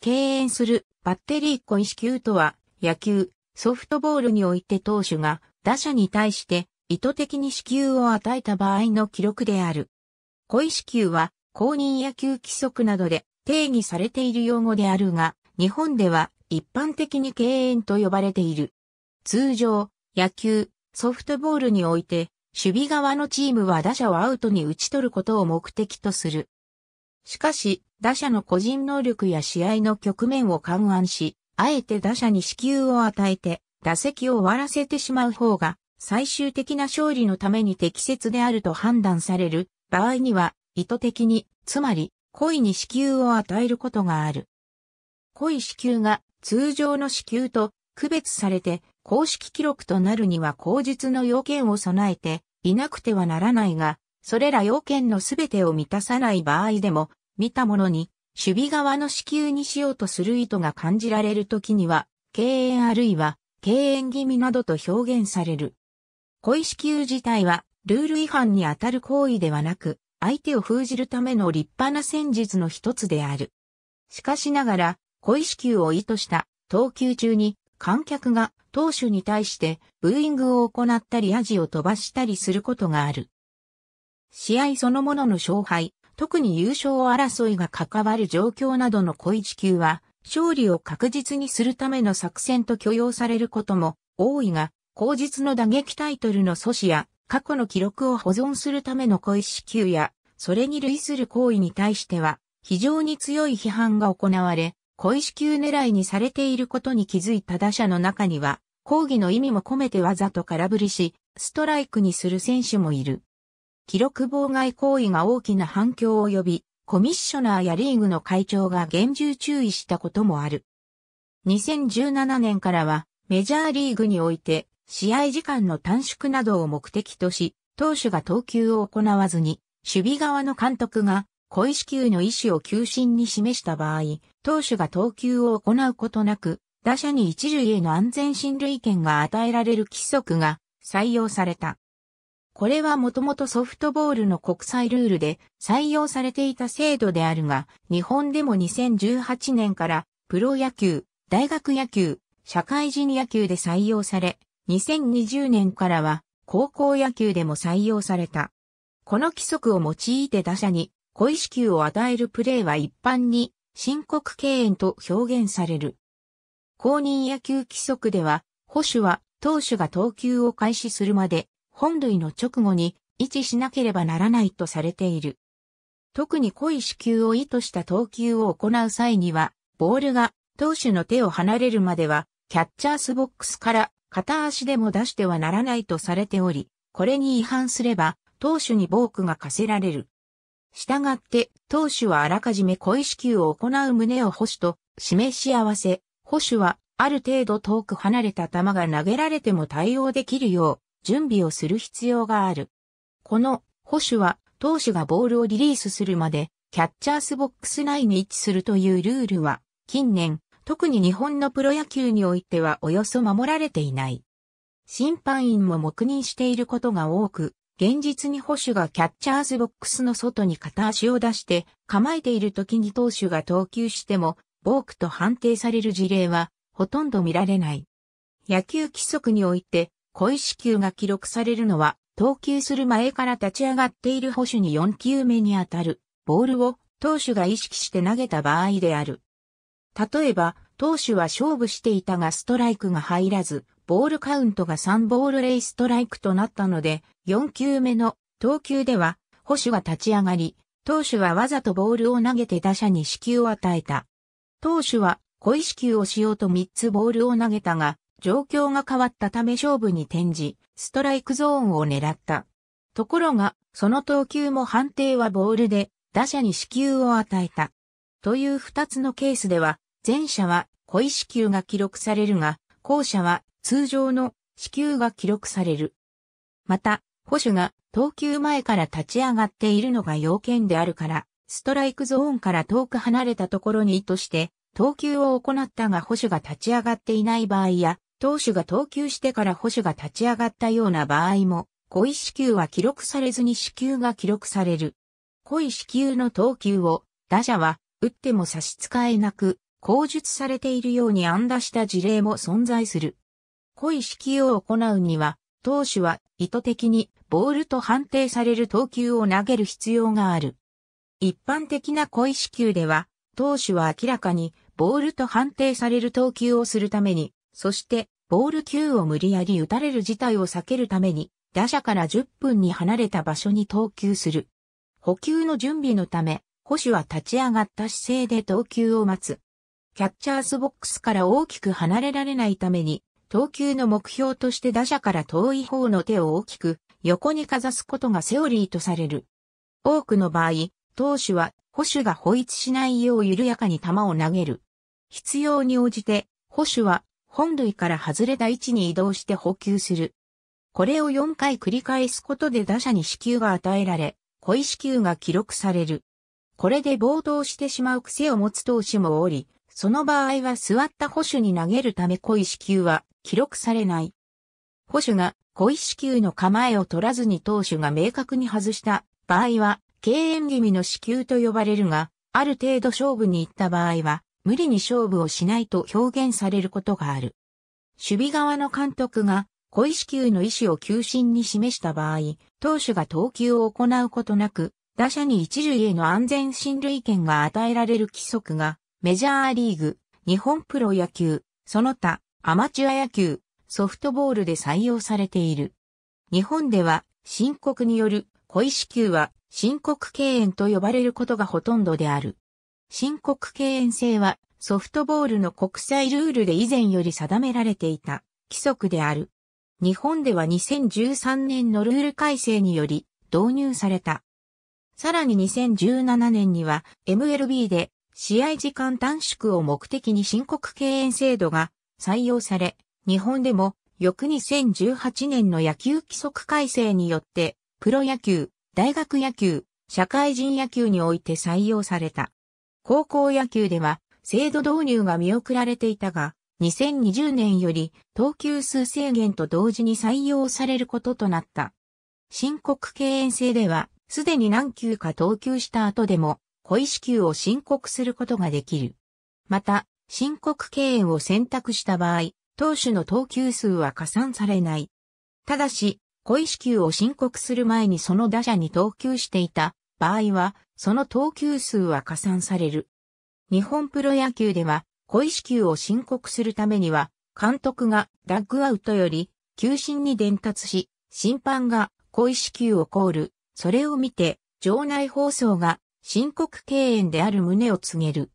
敬遠するバッテリー恋支球とは、野球、ソフトボールにおいて投手が打者に対して意図的に支球を与えた場合の記録である。恋支球は公認野球規則などで定義されている用語であるが、日本では一般的に敬遠と呼ばれている。通常、野球、ソフトボールにおいて、守備側のチームは打者をアウトに打ち取ることを目的とする。しかし、打者の個人能力や試合の局面を勘案し、あえて打者に支給を与えて、打席を終わらせてしまう方が、最終的な勝利のために適切であると判断される場合には、意図的に、つまり、故意に支給を与えることがある。故意支給が通常の支給と区別されて、公式記録となるには口実の要件を備えていなくてはならないが、それら要件のすべてを満たさない場合でも、見たものに、守備側の支給にしようとする意図が感じられるときには、敬遠あるいは、敬遠気味などと表現される。故意支給自体は、ルール違反にあたる行為ではなく、相手を封じるための立派な戦術の一つである。しかしながら、故意支給を意図した投球中に観客が投手に対してブーイングを行ったりアジを飛ばしたりすることがある。試合そのものの勝敗、特に優勝争いが関わる状況などの小い地球は、勝利を確実にするための作戦と許容されることも多いが、後日の打撃タイトルの阻止や、過去の記録を保存するための恋石球や、それに類する行為に対しては、非常に強い批判が行われ、恋石球狙いにされていることに気づいた打者の中には、抗議の意味も込めてわざと空振りし、ストライクにする選手もいる。記録妨害行為が大きな反響を呼び、コミッショナーやリーグの会長が厳重注意したこともある。2017年からはメジャーリーグにおいて試合時間の短縮などを目的とし、投手が投球を行わずに、守備側の監督が小石球の意思を求心に示した場合、投手が投球を行うことなく、打者に一塁への安全進塁権が与えられる規則が採用された。これはもともとソフトボールの国際ルールで採用されていた制度であるが、日本でも2018年からプロ野球、大学野球、社会人野球で採用され、2020年からは高校野球でも採用された。この規則を用いて打者に小意識を与えるプレーは一般に申告敬遠と表現される。公認野球規則では、保守は投手が投球を開始するまで本類の直後に位置しなければならないとされている。特に濃い死球を意図した投球を行う際には、ボールが投手の手を離れるまでは、キャッチャースボックスから片足でも出してはならないとされており、これに違反すれば、投手に暴クが課せられる。したがって、投手はあらかじめい子球を行う胸を保守と示し合わせ、保守はある程度遠く離れた球が投げられても対応できるよう、準備をする必要がある。この保守は投手がボールをリリースするまでキャッチャースボックス内に位置するというルールは近年特に日本のプロ野球においてはおよそ守られていない。審判員も黙認していることが多く、現実に保守がキャッチャーズボックスの外に片足を出して構えている時に投手が投球してもボークと判定される事例はほとんど見られない。野球規則において小石球が記録されるのは、投球する前から立ち上がっている捕手に4球目に当たる、ボールを投手が意識して投げた場合である。例えば、投手は勝負していたがストライクが入らず、ボールカウントが3ボール0ストライクとなったので、4球目の投球では、捕手が立ち上がり、投手はわざとボールを投げて打者に死球を与えた。投手は小石球をしようと3つボールを投げたが、状況が変わったため勝負に転じ、ストライクゾーンを狙った。ところが、その投球も判定はボールで、打者に死球を与えた。という二つのケースでは、前者は故意死球が記録されるが、後者は通常の死球が記録される。また、保守が投球前から立ち上がっているのが要件であるから、ストライクゾーンから遠く離れたところに意図して、投球を行ったが保守が立ち上がっていない場合や、投手が投球してから捕手が立ち上がったような場合も、故意死球は記録されずに死球が記録される。故意死球の投球を、打者は、打っても差し支えなく、口述されているように安打した事例も存在する。故意死球を行うには、投手は意図的にボールと判定される投球を投げる必要がある。一般的な故意死球では、投手は明らかにボールと判定される投球をするためにそして、ボール球を無理やり打たれる事態を避けるために、打者から10分に離れた場所に投球する。補給の準備のため、捕手は立ち上がった姿勢で投球を待つ。キャッチャースボックスから大きく離れられないために、投球の目標として打者から遠い方の手を大きく横にかざすことがセオリーとされる。多くの場合、投手は捕手が保一しないよう緩やかに球を投げる。必要に応じて、捕手は本類から外れた位置に移動して補給する。これを4回繰り返すことで打者に死球が与えられ、小意死球が記録される。これで暴投してしまう癖を持つ投手もおり、その場合は座った保守に投げるため小意死球は記録されない。保守が小意死球の構えを取らずに投手が明確に外した場合は、敬遠気味の死球と呼ばれるが、ある程度勝負に行った場合は、無理に勝負をしないと表現されることがある。守備側の監督が、小石球の意思を球審に示した場合、投手が投球を行うことなく、打者に一塁への安全進塁権が与えられる規則が、メジャーリーグ、日本プロ野球、その他、アマチュア野球、ソフトボールで採用されている。日本では、申告による小石球は申告敬遠と呼ばれることがほとんどである。申告敬遠制はソフトボールの国際ルールで以前より定められていた規則である。日本では2013年のルール改正により導入された。さらに2017年には MLB で試合時間短縮を目的に申告敬遠制度が採用され、日本でも翌2018年の野球規則改正によってプロ野球、大学野球、社会人野球において採用された。高校野球では制度導入が見送られていたが、2020年より投球数制限と同時に採用されることとなった。申告敬遠制では、すでに何球か投球した後でも、小石球を申告することができる。また、申告敬遠を選択した場合、投手の投球数は加算されない。ただし、小石球を申告する前にその打者に投球していた場合は、その投球数は加算される。日本プロ野球では、小意球を申告するためには、監督がダッグアウトより、球審に伝達し、審判が小意球をコール、それを見て、場内放送が申告敬遠である旨を告げる。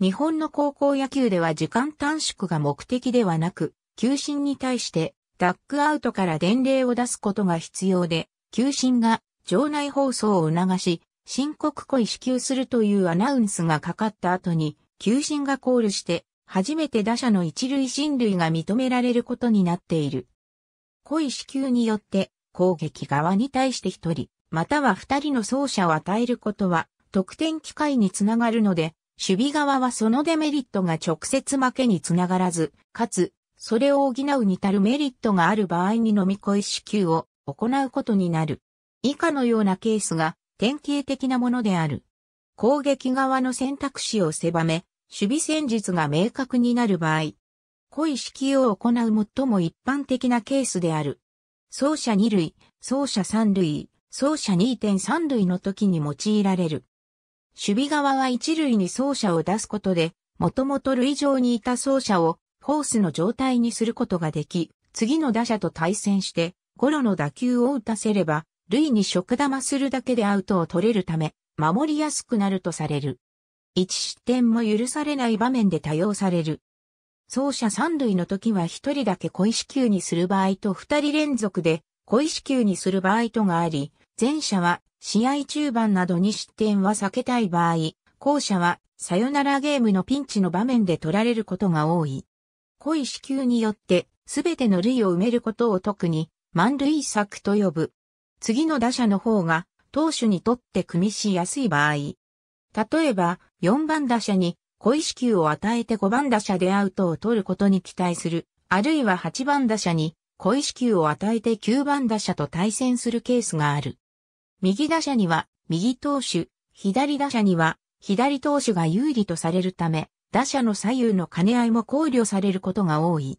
日本の高校野球では時間短縮が目的ではなく、球審に対してダッグアウトから伝令を出すことが必要で、球審が場内放送を促し、申告故意支給するというアナウンスがかかった後に、球審がコールして、初めて打者の一塁人類が認められることになっている。故意支給によって、攻撃側に対して一人、または二人の走者を与えることは、得点機会につながるので、守備側はそのデメリットが直接負けにつながらず、かつ、それを補うに足るメリットがある場合に飲み越支給を行うことになる。以下のようなケースが典型的なものである。攻撃側の選択肢を狭め、守備戦術が明確になる場合、故意指揮を行う最も一般的なケースである。走者2類、走者3類、走者2.3類の時に用いられる。守備側は1類に走者を出すことで、もともと類上にいた走者をフォースの状態にすることができ、次の打者と対戦して、ゴロの打球を打たせれば、類に食玉するだけでアウトを取れるため、守りやすくなるとされる。1失点も許されない場面で多用される。走者三塁の時は一人だけ小石球にする場合と二人連続で小石球にする場合とがあり、前者は試合中盤などに失点は避けたい場合、後者はさよならゲームのピンチの場面で取られることが多い。小石球によってすべての類を埋めることを特に満塁策と呼ぶ。次の打者の方が、投手にとって組みしやすい場合。例えば、4番打者に、小石球を与えて5番打者でアウトを取ることに期待する、あるいは8番打者に、小石球を与えて9番打者と対戦するケースがある。右打者には、右投手、左打者には、左投手が有利とされるため、打者の左右の兼ね合いも考慮されることが多い。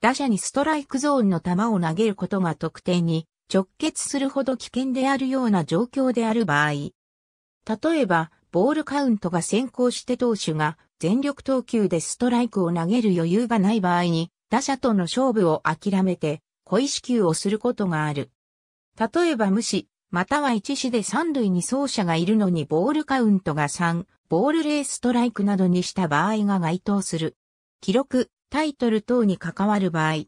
打者にストライクゾーンの球を投げることが得点に直結するほど危険であるような状況である場合。例えば、ボールカウントが先行して投手が全力投球でストライクを投げる余裕がない場合に、打者との勝負を諦めて、小意球をすることがある。例えば無視、または一死で三塁に走者がいるのにボールカウントが3、ボールレーストライクなどにした場合が該当する。記録、タイトル等に関わる場合、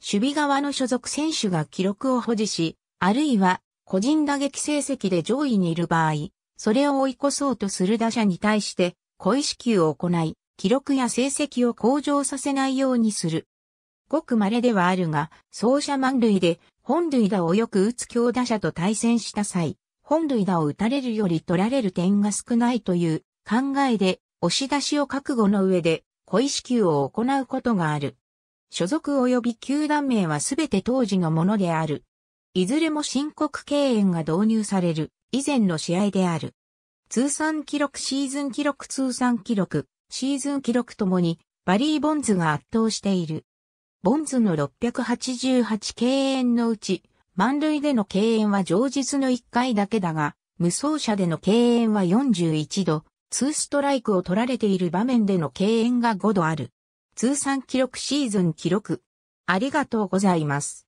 守備側の所属選手が記録を保持し、あるいは個人打撃成績で上位にいる場合、それを追い越そうとする打者に対して、小意支給を行い、記録や成績を向上させないようにする。ごく稀ではあるが、走者満塁で本塁打をよく打つ強打者と対戦した際、本塁打を打たれるより取られる点が少ないという考えで、押し出しを覚悟の上で、小意支給を行うことがある。所属及び球団名はすべて当時のものである。いずれも申告敬遠が導入される以前の試合である。通算記録シーズン記録通算記録、シーズン記録ともにバリー・ボンズが圧倒している。ボンズの688敬遠のうち、満塁での敬遠は上日の1回だけだが、無走者での敬遠は41度、2ストライクを取られている場面での敬遠が5度ある。通算記録シーズン記録。ありがとうございます。